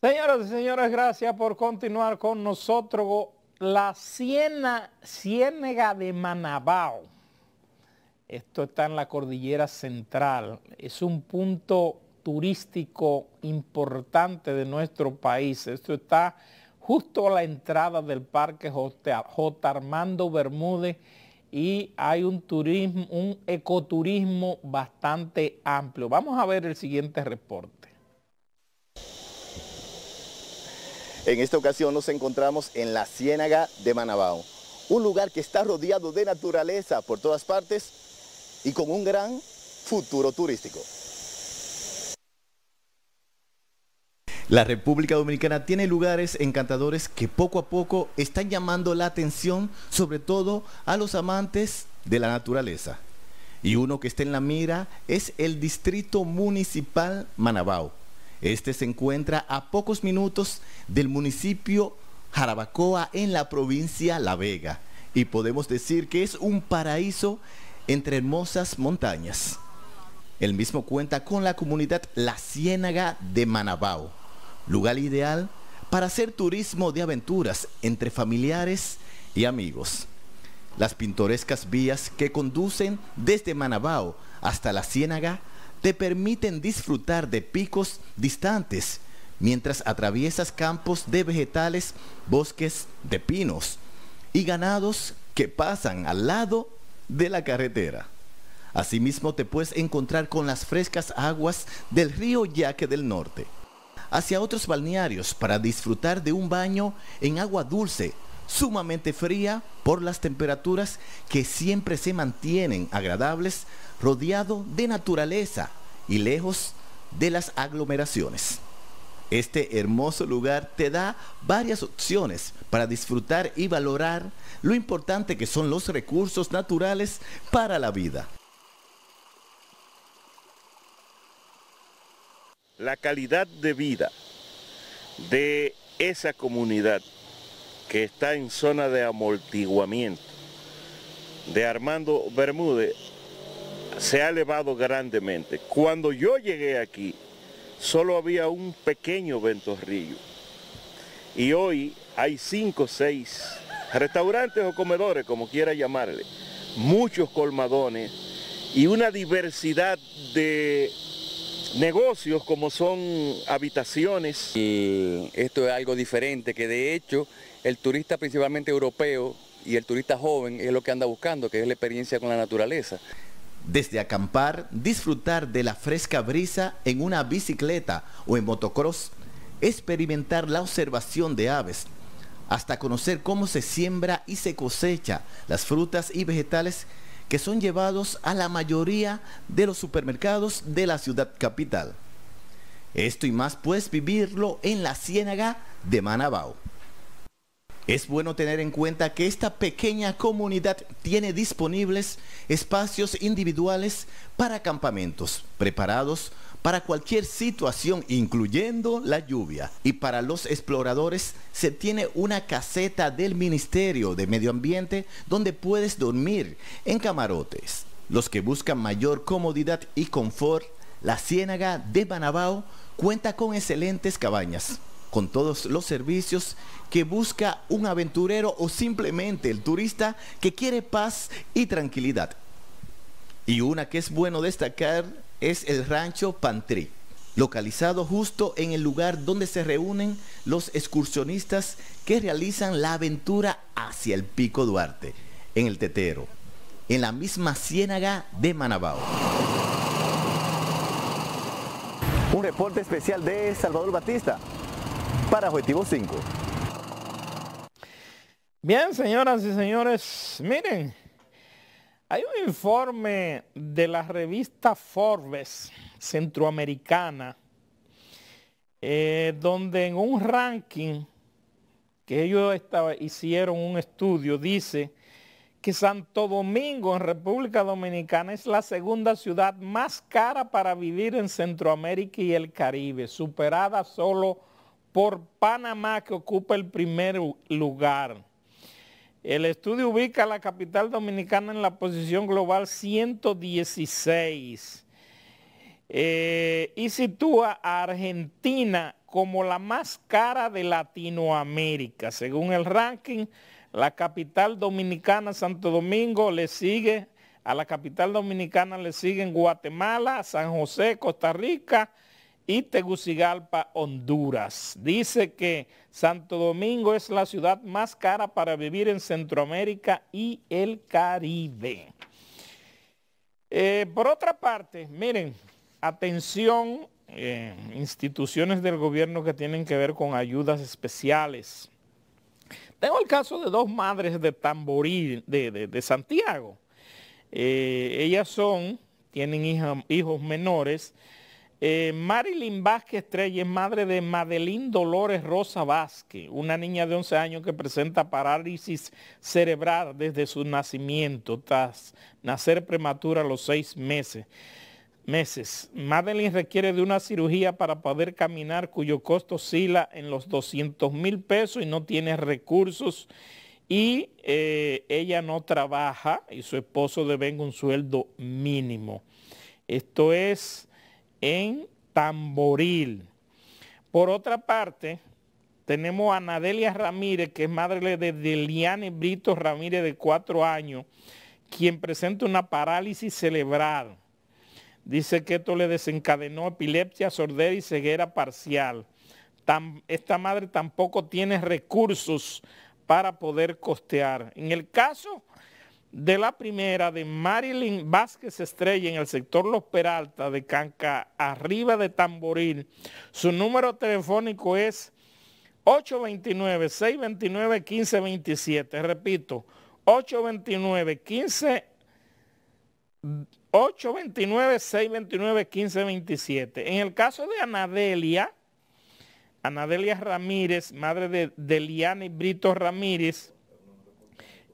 Señoras y señores, gracias por continuar con nosotros. La Siena, de Manabao. Esto está en la cordillera central. Es un punto turístico importante de nuestro país. Esto está justo a la entrada del Parque J. Armando Bermúdez y hay un turismo, un ecoturismo bastante amplio. Vamos a ver el siguiente reporte. En esta ocasión nos encontramos en la Ciénaga de Manabao, un lugar que está rodeado de naturaleza por todas partes y con un gran futuro turístico. La República Dominicana tiene lugares encantadores que poco a poco están llamando la atención, sobre todo a los amantes de la naturaleza. Y uno que está en la mira es el Distrito Municipal Manabao, este se encuentra a pocos minutos del municipio Jarabacoa en la provincia La Vega y podemos decir que es un paraíso entre hermosas montañas. El mismo cuenta con la comunidad La Ciénaga de Manabao, lugar ideal para hacer turismo de aventuras entre familiares y amigos. Las pintorescas vías que conducen desde Manabao hasta la Ciénaga te permiten disfrutar de picos distantes mientras atraviesas campos de vegetales, bosques de pinos y ganados que pasan al lado de la carretera. Asimismo te puedes encontrar con las frescas aguas del río Yaque del Norte, hacia otros balnearios para disfrutar de un baño en agua dulce sumamente fría por las temperaturas que siempre se mantienen agradables, rodeado de naturaleza y lejos de las aglomeraciones. Este hermoso lugar te da varias opciones para disfrutar y valorar lo importante que son los recursos naturales para la vida. La calidad de vida de esa comunidad que está en zona de amortiguamiento de Armando Bermúdez se ha elevado grandemente. Cuando yo llegué aquí, solo había un pequeño ventorrillo. Y hoy hay cinco o seis restaurantes o comedores, como quiera llamarle, muchos colmadones y una diversidad de negocios como son habitaciones. Y esto es algo diferente, que de hecho el turista principalmente europeo y el turista joven es lo que anda buscando, que es la experiencia con la naturaleza. Desde acampar, disfrutar de la fresca brisa en una bicicleta o en motocross, experimentar la observación de aves, hasta conocer cómo se siembra y se cosecha las frutas y vegetales que son llevados a la mayoría de los supermercados de la ciudad capital. Esto y más puedes vivirlo en la ciénaga de Manabao. Es bueno tener en cuenta que esta pequeña comunidad tiene disponibles espacios individuales para campamentos preparados para cualquier situación, incluyendo la lluvia, y para los exploradores, se tiene una caseta del Ministerio de Medio Ambiente donde puedes dormir en camarotes. Los que buscan mayor comodidad y confort, la Ciénaga de Banabao cuenta con excelentes cabañas, con todos los servicios que busca un aventurero o simplemente el turista que quiere paz y tranquilidad. Y una que es bueno destacar es el rancho Pantri, localizado justo en el lugar donde se reúnen los excursionistas que realizan la aventura hacia el Pico Duarte, en el Tetero, en la misma ciénaga de Manabao. Un reporte especial de Salvador Batista para Objetivo 5. Bien, señoras y señores, miren, hay un informe de la revista Forbes centroamericana, eh, donde en un ranking que ellos hicieron un estudio, dice que Santo Domingo en República Dominicana es la segunda ciudad más cara para vivir en Centroamérica y el Caribe, superada solo por Panamá que ocupa el primer lugar. El estudio ubica a la capital dominicana en la posición global 116 eh, y sitúa a Argentina como la más cara de Latinoamérica. Según el ranking, la capital dominicana Santo Domingo le sigue, a la capital dominicana le siguen Guatemala, San José, Costa Rica, y Tegucigalpa, Honduras. Dice que Santo Domingo es la ciudad más cara para vivir en Centroamérica y el Caribe. Eh, por otra parte, miren, atención, eh, instituciones del gobierno que tienen que ver con ayudas especiales. Tengo el caso de dos madres de Tamboril, de, Santiago. Eh, ellas son, tienen hijos menores eh, Marilyn Vázquez estrella es madre de Madeline Dolores Rosa Vázquez, una niña de 11 años que presenta parálisis cerebral desde su nacimiento, tras nacer prematura a los seis meses. meses. Madeline requiere de una cirugía para poder caminar cuyo costo oscila en los 200 mil pesos y no tiene recursos y eh, ella no trabaja y su esposo Deben un sueldo mínimo. Esto es en Tamboril. Por otra parte, tenemos a Anadelia Ramírez, que es madre de Deliane Brito Ramírez de cuatro años, quien presenta una parálisis cerebral. Dice que esto le desencadenó epilepsia, sordera y ceguera parcial. esta madre tampoco tiene recursos para poder costear. En el caso de la primera de Marilyn Vázquez Estrella en el sector Los Peralta de Canca, arriba de Tamboril. Su número telefónico es 829-629-1527. Repito, 829 15 829 829-629-1527. En el caso de Anadelia, Anadelia Ramírez, madre de y Brito Ramírez,